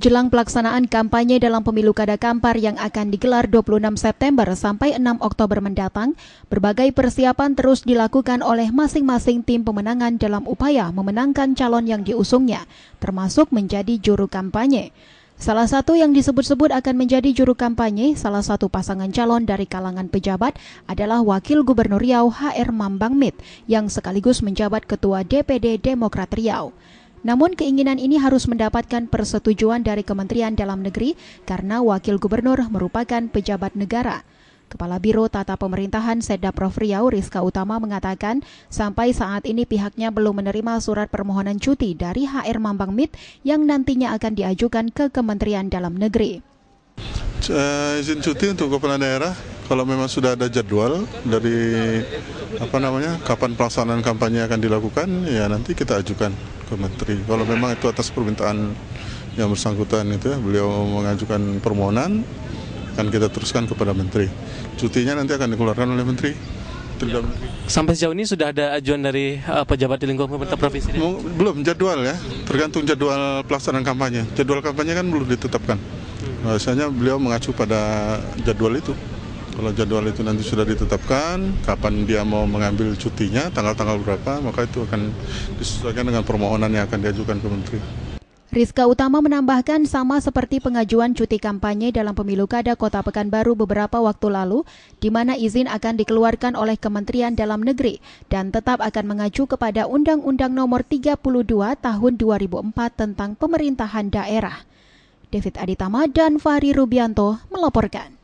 jelang pelaksanaan kampanye dalam pemilu kada kampar yang akan digelar 26 September sampai 6 Oktober mendatang, berbagai persiapan terus dilakukan oleh masing-masing tim pemenangan dalam upaya memenangkan calon yang diusungnya, termasuk menjadi juru kampanye. Salah satu yang disebut-sebut akan menjadi juru kampanye, salah satu pasangan calon dari kalangan pejabat adalah Wakil Gubernur Riau HR Mambang Mit yang sekaligus menjabat Ketua DPD Demokrat Riau. Namun keinginan ini harus mendapatkan persetujuan dari Kementerian Dalam Negeri karena Wakil Gubernur merupakan pejabat negara. Kepala Biro Tata Pemerintahan Seda Prof. Riau Rizka Utama mengatakan sampai saat ini pihaknya belum menerima surat permohonan cuti dari HR Mambang Mit yang nantinya akan diajukan ke Kementerian Dalam Negeri. Uh, izin cuti untuk kepala daerah kalau memang sudah ada jadwal dari apa namanya kapan pelaksanaan kampanye akan dilakukan ya nanti kita ajukan ke menteri kalau memang itu atas permintaan yang bersangkutan itu ya, beliau mengajukan permohonan akan kita teruskan kepada menteri cutinya nanti akan dikeluarkan oleh menteri ya, Sampai sejauh ini sudah ada ajuan dari uh, pejabat di lingkungan pemerintah provinsi? Ini? Belum jadwal ya, tergantung jadwal pelaksanaan kampanye. Jadwal kampanye kan belum ditetapkan. Hmm. Biasanya beliau mengacu pada jadwal itu. Kalau jadwal itu nanti sudah ditetapkan, kapan dia mau mengambil cutinya, tanggal-tanggal berapa, maka itu akan disesuaikan dengan permohonan yang akan diajukan ke menteri. Rizka Utama menambahkan sama seperti pengajuan cuti kampanye dalam pemilu kada Kota Pekanbaru beberapa waktu lalu, di mana izin akan dikeluarkan oleh Kementerian Dalam Negeri dan tetap akan mengacu kepada Undang-Undang Nomor 32 Tahun 2004 tentang Pemerintahan Daerah. David Aditama dan Fahri Rubianto melaporkan.